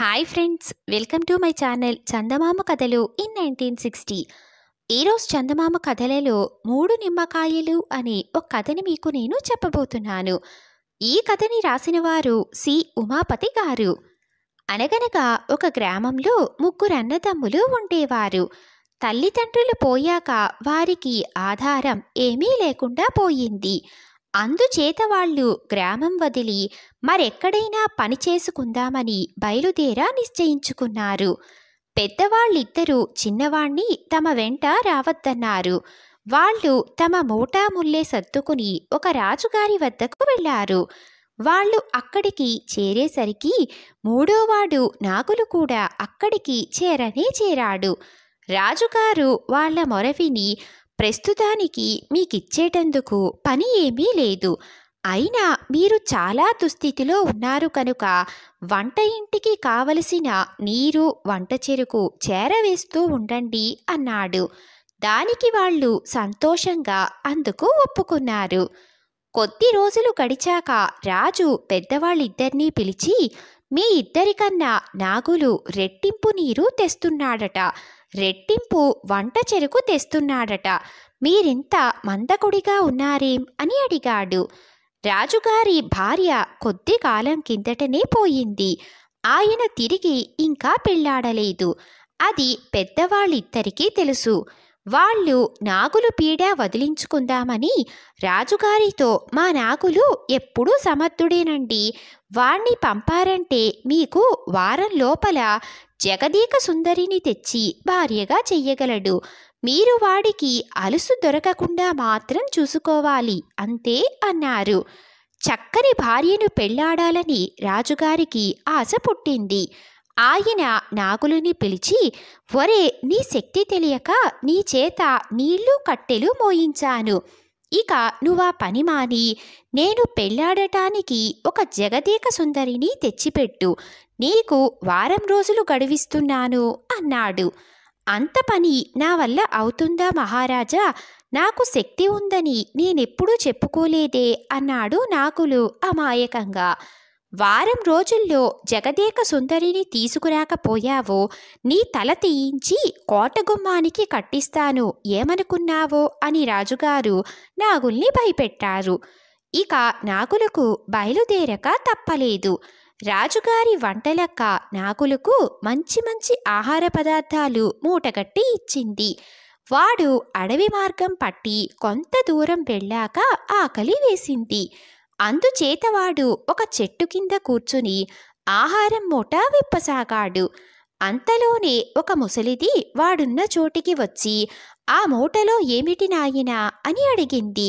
hi friends welcome to my channel Chandamama కథలు in nineteen sixty ఈరోజు చందమామ కథలలో మూడు నిమ్మకాయలు అనే ఒక కథని మీకు నేను చెప్పబోతున్నాను ఈ కథని రాసిన వారు సి ఉమాపతి గారు అనగనగా ఒక గ్రామంలో ముగ్గురు అన్నదమ్ములు ఉండేవారు తల్లిదండ్రులు పోయాక వారికి ఆధారం ఏమీ లేకుండా పోయింది అందుచేత వాళ్ళు గ్రామం వదిలి మరెక్కడైనా పని చేసుకుందామని బయలుదేరా నిశ్చయించుకున్నారు పెద్దవాళ్ళిద్దరూ చిన్నవాణ్ణి తమ వెంట రావద్దన్నారు వాళ్ళు తమ మూటాముల్లే ముల్లే సర్దుకుని ఒక రాజుగారి వద్దకు వెళ్ళారు వాళ్ళు అక్కడికి చేరేసరికి మూడోవాడు నాగులు కూడా అక్కడికి చేరనే చేరాడు రాజుగారు వాళ్ళ మొరవిని ప్రస్తుతానికి మీకిచ్చేటందుకు పని ఏమీ లేదు అయినా మీరు చాలా దుస్థితిలో ఉన్నారు కనుక వంట ఇంటికి కావలసిన నీరు వంట చెరుకు చేరవేస్తూ ఉండండి అన్నాడు దానికి వాళ్ళు సంతోషంగా అందుకు ఒప్పుకున్నారు కొద్ది రోజులు గడిచాక రాజు పెద్దవాళ్ళిద్దరినీ పిలిచి మీ ఇద్దరికన్నా నాగులు రెట్టింపు నీరు తెస్తున్నాడట రెట్టింపు వంట చెరుకు తెస్తున్నాడట మీరింత మందకుడిగా ఉన్నారేం అని అడిగాడు రాజుగారి భార్య కొద్ది కాలం కిందటనే పోయింది ఆయన తిరిగి ఇంకా పెళ్ళాడలేదు అది పెద్దవాళ్ళిద్దరికీ తెలుసు వాళ్ళు నాగులు పీడ వదిలించుకుందామని రాజుగారితో మా నాగులు ఎప్పుడూ సమర్థుడేనండి వాణ్ణి పంపారంటే మీకు వారం లోపల జగదీక సుందరిని తెచ్చి భార్యగా చెయ్యగలడు మీరు వాడికి అలుసు దొరకకుండా మాత్రం చూసుకోవాలి అంతే అన్నారు చక్కని భార్యను పెళ్లాడాలని రాజుగారికి ఆశ పుట్టింది ఆయన నాగులుని పిలిచి ఒరే నీ శక్తి తెలియక నీ చేత నీళ్లు కట్టెలు మోయించాను ఇక నువ్వా పని మాని నేను పెళ్ళాడటానికి ఒక జగదేక సుందరిని తెచ్చిపెట్టు నీకు వారం రోజులు గడివిస్తున్నాను అన్నాడు అంత పని నా వల్ల అవుతుందా మహారాజా నాకు శక్తి ఉందని నేనెప్పుడూ చెప్పుకోలేదే అన్నాడు నాకులు అమాయకంగా వారం రోజుల్లో జగదేక సుందరిని తీసుకురాకపోయావో నీ తల తీయించి కోటగుమ్మానికి కట్టిస్తాను ఏమనుకున్నావో అని రాజుగారు నాగుల్ని భయపెట్టారు ఇక నాగులకు బయలుదేరక తప్పలేదు రాజుగారి వంటలక్క నాగులకు మంచి మంచి ఆహార పదార్థాలు మూటగట్టి ఇచ్చింది వాడు అడవి మార్గం పట్టి కొంత దూరం వెళ్ళాక ఆకలి వేసింది అందుచేతవాడు ఒక చెట్టు కింద కూర్చుని ఆహారం మూట విప్పసాగాడు అంతలోనే ఒక ముసలిది వాడున్న చోటికి వచ్చి ఆ మూటలో ఏమిటి నాయనా అని అడిగింది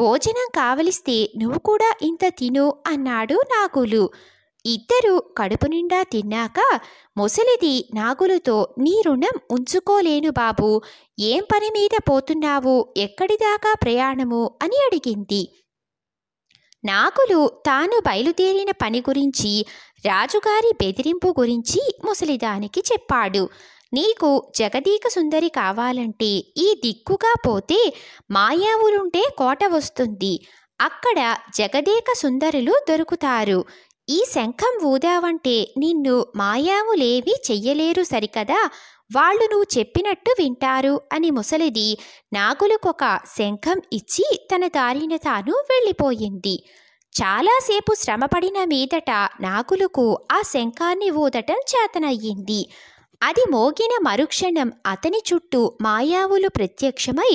భోజనం కావలిస్తే నువ్వు కూడా ఇంత తిను అన్నాడు నాగులు ఇద్దరు కడుపు నిండా తిన్నాక ముసలిది నాగులతో నీ రుణం ఉంచుకోలేను బాబు ఏం పని మీద పోతున్నావు ఎక్కడిదాకా ప్రయాణము అని అడిగింది నాకులు తాను బయలుదేరిన పని గురించి రాజుగారి బెదిరింపు గురించి ముసలిదానికి చెప్పాడు నీకు జగదీక సుందరి కావాలంటే ఈ దిక్కుగా పోతే మాయావులుంటే కోట వస్తుంది అక్కడ జగదేక సుందరులు దొరుకుతారు ఈ శంఖం ఊదావంటే నిన్ను మాయావులేవీ చెయ్యలేరు సరికదా వాళ్ళు నువ్వు చెప్పినట్టు వింటారు అని ముసలిది నాగులకొక శంఖం ఇచ్చి తన దారిన తాను వెళ్ళిపోయింది చాలాసేపు శ్రమపడిన మీదట నాగులకు ఆ శంఖాన్ని ఊదటం చేతనయ్యింది అది మోగిన మరుక్షణం అతని చుట్టూ మాయావులు ప్రత్యక్షమై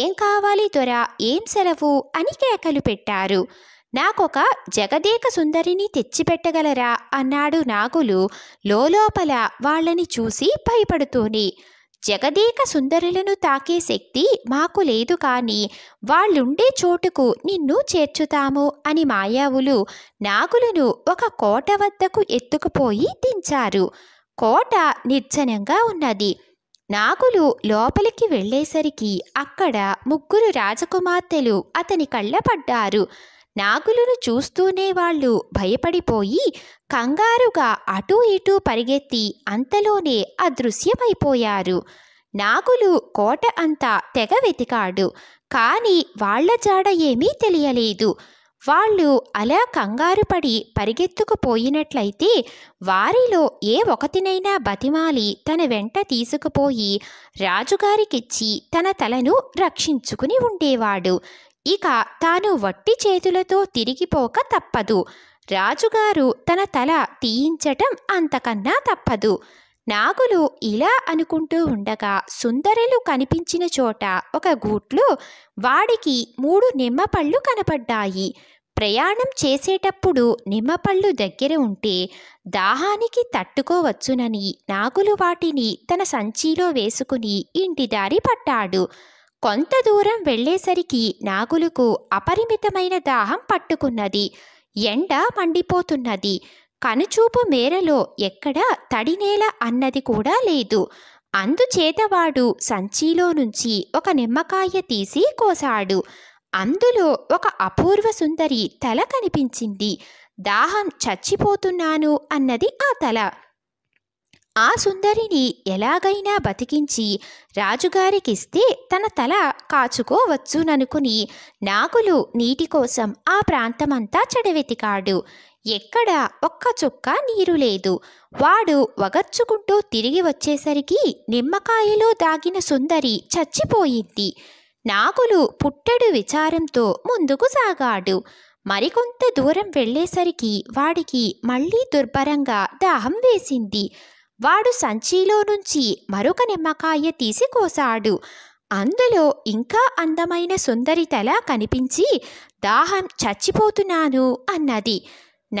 ఏం కావాలి దొర ఏం సెలవు అని కేకలు పెట్టారు నాకొక జగదేక సుందరిని తెచ్చిపెట్టగలరా అన్నాడు నాగులు లోపల వాళ్ళని చూసి భయపడుతూని జగదేక సుందరులను తాకే శక్తి మాకు లేదు కానీ వాళ్ళుండే చోటుకు నిన్ను చేర్చుతాము అని మాయావులు నాగులను ఒక కోట వద్దకు ఎత్తుకుపోయి దించారు కోట నిర్జనంగా ఉన్నది నాగులు లోపలికి వెళ్ళేసరికి అక్కడ ముగ్గురు రాజకుమార్తెలు అతని కళ్ళపడ్డారు నాగులను చూస్తూనే వాళ్ళు భయపడిపోయి కంగారుగా అటూ ఇటూ పరిగెత్తి అంతలోనే అదృశ్యమైపోయారు నాగులు కోట అంతా తెగ వెతికాడు కానీ వాళ్ల జాడ ఏమీ తెలియలేదు వాళ్ళు అలా కంగారు పడి పరిగెత్తుకుపోయినట్లయితే వారిలో ఏ ఒకతినైనా బతిమాలి తన వెంట తీసుకుపోయి రాజుగారికిచ్చి తన తలను రక్షించుకుని ఉండేవాడు ఇక తాను వట్టి చేతులతో తిరిగిపోక తప్పదు రాజుగారు తన తల తీయించటం అంతకన్నా తప్పదు నాగులు ఇలా అనుకుంటూ ఉండగా సుందరులు కనిపించిన చోట ఒక గూట్లో వాడికి మూడు నిమ్మపళ్ళు కనపడ్డాయి ప్రయాణం చేసేటప్పుడు నిమ్మపళ్ళు దగ్గర ఉంటే దాహానికి తట్టుకోవచ్చునని నాగులు వాటిని తన సంచిలో వేసుకుని ఇంటి దారి పట్టాడు కొంత దూరం వెళ్లేసరికి నాగులకు అపరిమితమైన దాహం పట్టుకున్నది ఎండ మండిపోతున్నది కనుచూపు మేరలో ఎక్కడ తడినేల అన్నది కూడా లేదు అందుచేతవాడు సంచిలో నుంచి ఒక నిమ్మకాయ తీసి కోసాడు అందులో ఒక అపూర్వ సుందరి తల కనిపించింది దాహం చచ్చిపోతున్నాను అన్నది ఆ తల ఆ సుందరిని ఎలాగైనా బతికించి రాజుగారికిస్తే తన తల కాచుకోవచ్చుననుకుని నాగులు నీటి కోసం ఆ ప్రాంతమంతా చెడవెతికాడు ఎక్కడ ఒక్క చుక్క నీరు లేదు వాడు వగర్చుకుంటూ తిరిగి వచ్చేసరికి నిమ్మకాయలో దాగిన సుందరి చచ్చిపోయింది నాగులు పుట్టడు విచారంతో ముందుకు సాగాడు మరికొంత దూరం వెళ్ళేసరికి వాడికి మళ్ళీ దుర్భరంగా దాహం వేసింది వాడు సంచిలో నుంచి మరొక నిమ్మకాయ తీసి కోసాడు అందులో ఇంకా అందమైన సుందరి తల కనిపించి దాహం చచ్చిపోతున్నాను అన్నది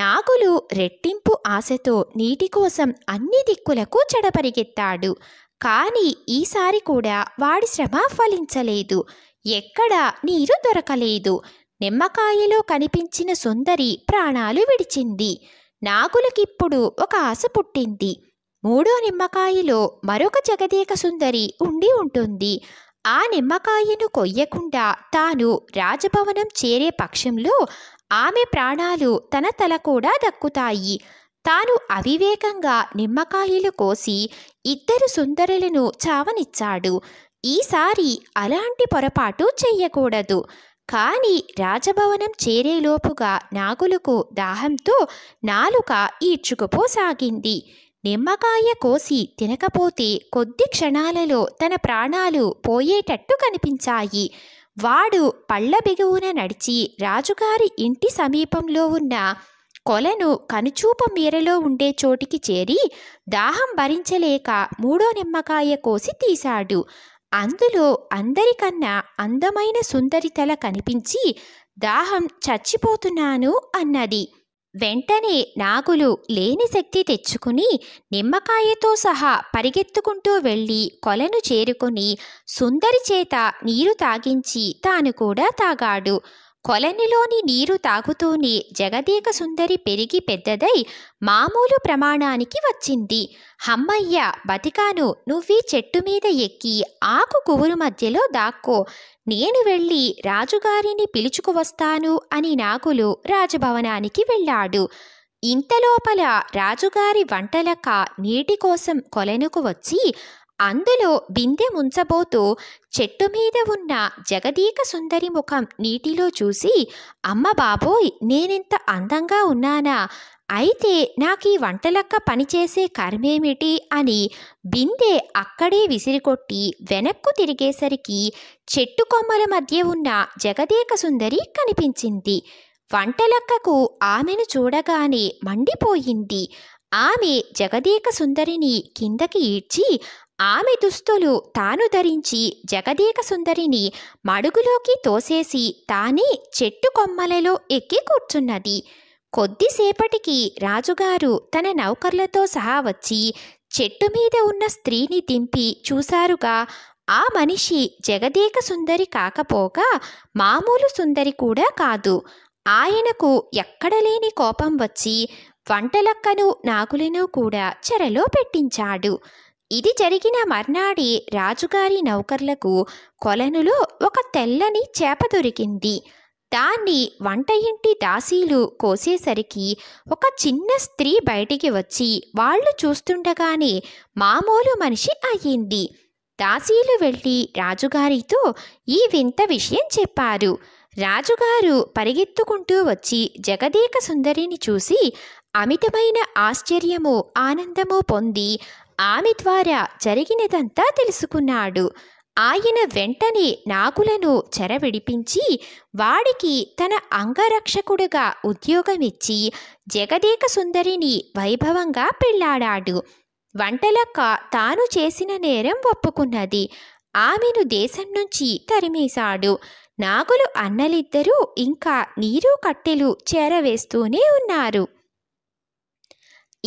నాగులు రెట్టింపు ఆశతో నీటి కోసం అన్ని దిక్కులకు చెడపరిగెత్తాడు కానీ ఈసారి కూడా వాడి శ్రమ ఫలించలేదు ఎక్కడా నీరు దొరకలేదు నిమ్మకాయలో కనిపించిన సుందరి ప్రాణాలు విడిచింది నాగులకిప్పుడు ఒక ఆశ పుట్టింది మూడో నిమ్మకాయలో మరొక జగదేక సుందరి ఉండి ఉంటుంది ఆ నిమ్మకాయను కొయ్యకుండా తాను రాజభవనం చేరే పక్షంలో ఆమె ప్రాణాలు తన తల కూడా దక్కుతాయి తాను అవివేకంగా నిమ్మకాయలు కోసి ఇద్దరు సుందరులను చావనిచ్చాడు ఈసారి అలాంటి పొరపాటు చెయ్యకూడదు కానీ రాజభవనం చేరేలోపుగా నాగులకు దాహంతో నాలుక ఈడ్చుకుపోసాగింది నిమ్మకాయ కోసి తినకపోతే కొద్ది క్షణాలలో తన ప్రాణాలు పోయేటట్టు కనిపించాయి వాడు పళ్ళ బిగువున నడిచి రాజుగారి ఇంటి సమీపంలో ఉన్న కొలను కనుచూపు మీరలో ఉండే చోటికి చేరి దాహం భరించలేక మూడో నిమ్మకాయ కోసి తీశాడు అందులో అందరికన్నా అందమైన సుందరితల కనిపించి దాహం చచ్చిపోతున్నాను అన్నది వెంటనే నాగులు లేని శక్తి తెచ్చుకుని నిమ్మకాయతో సహా పరిగెత్తుకుంటూ వెళ్ళి కొలను చేరుకుని సుందరి చేత నీరు తాగించి తాను కూడా తాగాడు కొలనిలోని నీరు తాగుతూనే జగదేక సుందరి పెరిగి పెద్దదై మామూలు ప్రమాణానికి వచ్చింది హమ్మయ్య బతికాను నువ్వీ చెట్టు మీద ఎక్కి ఆకు కువురు మధ్యలో దాక్కో నేను వెళ్ళి రాజుగారిని పిలుచుకువస్తాను అని నాగులు రాజభవనానికి వెళ్ళాడు ఇంతలోపల రాజుగారి వంటలక నీటి కోసం కొలనుకు వచ్చి అందులో బిందె ముంచబోతూ చెట్టు మీద ఉన్న జగదీక సుందరి ముఖం నీటిలో చూసి అమ్మ బాబోయ్ నేనెంత అందంగా ఉన్నానా అయితే నాకు ఈ వంటలక్క పనిచేసే కర్మేమిటి అని బిందె అక్కడే విసిరికొట్టి వెనక్కు తిరిగేసరికి చెట్టు కొమ్మల మధ్య ఉన్న జగదీక సుందరి కనిపించింది వంటలక్కకు ఆమెను చూడగానే మండిపోయింది ఆమె జగదీక సుందరిని కిందకి ఈడ్చి ఆమె దుస్తులు తాను ధరించి జగదేక సుందరిని మడుగులోకి తోసేసి తానే చెట్టు కొమ్మలలో ఎక్కి కూర్చున్నది కొద్దిసేపటికి రాజుగారు తన నౌకర్లతో సహా వచ్చి చెట్టు మీద ఉన్న స్త్రీని దింపి చూశారుగా ఆ మనిషి జగదేక సుందరి కాకపోగా మామూలు సుందరి కూడా కాదు ఆయనకు ఎక్కడలేని కోపం వచ్చి వంటలక్కను నాగులను కూడా చెరలో పెట్టించాడు ఇది జరిగిన మర్నాడి రాజుగారి నౌకర్లకు కొలనులో ఒక తెల్లని చేప దొరికింది దాన్ని వంట ఇంటి దాసీలు కోసేసరికి ఒక చిన్న స్త్రీ బయటికి వచ్చి వాళ్ళు చూస్తుండగానే మామూలు మనిషి అయ్యింది దాసీలు వెళ్ళి రాజుగారితో ఈ వింత విషయం చెప్పారు రాజుగారు పరిగెత్తుకుంటూ వచ్చి జగదేక సుందరిని చూసి అమితమైన ఆశ్చర్యము ఆనందము పొంది ఆమె ద్వారా జరిగినదంతా తెలుసుకున్నాడు ఆయన వెంటనే నాగులను చెరవిడిపించి వాడికి తన అంగరక్షకుడుగా ఉద్యోగమిచ్చి జగదేక సుందరిని వైభవంగా పెళ్లాడాడు వంటలక్క తాను చేసిన నేరం ఒప్పుకున్నది ఆమెను దేశం నుంచి తరిమేశాడు నాగులు అన్నలిద్దరూ ఇంకా నీరు కట్టెలు చేరవేస్తూనే ఉన్నారు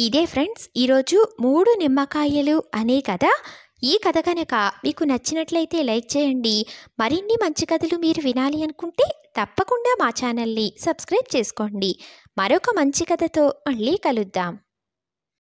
ఇదే ఫ్రెండ్స్ ఈరోజు మూడు నిమ్మకాయలు అనే కథ ఈ కథ కనుక మీకు నచ్చినట్లయితే లైక్ చేయండి మరిన్ని మంచి కథలు మీరు వినాలి అనుకుంటే తప్పకుండా మా ఛానల్ని సబ్స్క్రైబ్ చేసుకోండి మరొక మంచి కథతో మళ్ళీ కలుద్దాం